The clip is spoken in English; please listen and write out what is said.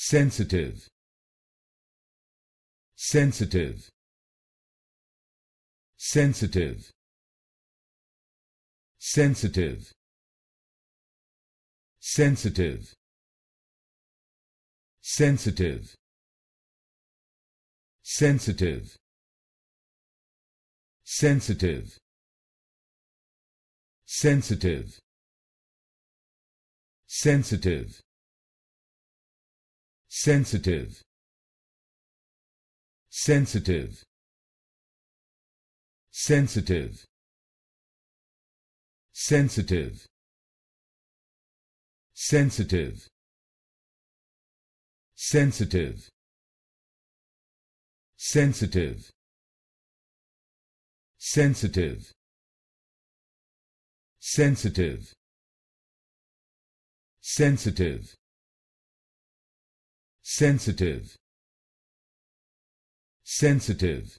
sensitive sensitive sensitive sensitive sensitive sensitive sensitive sensitive sensitive sensitive sensitive sensitive sensitive sensitive sensitive sensitive sensitive sensitive sensitive sensitive sensitive sensitive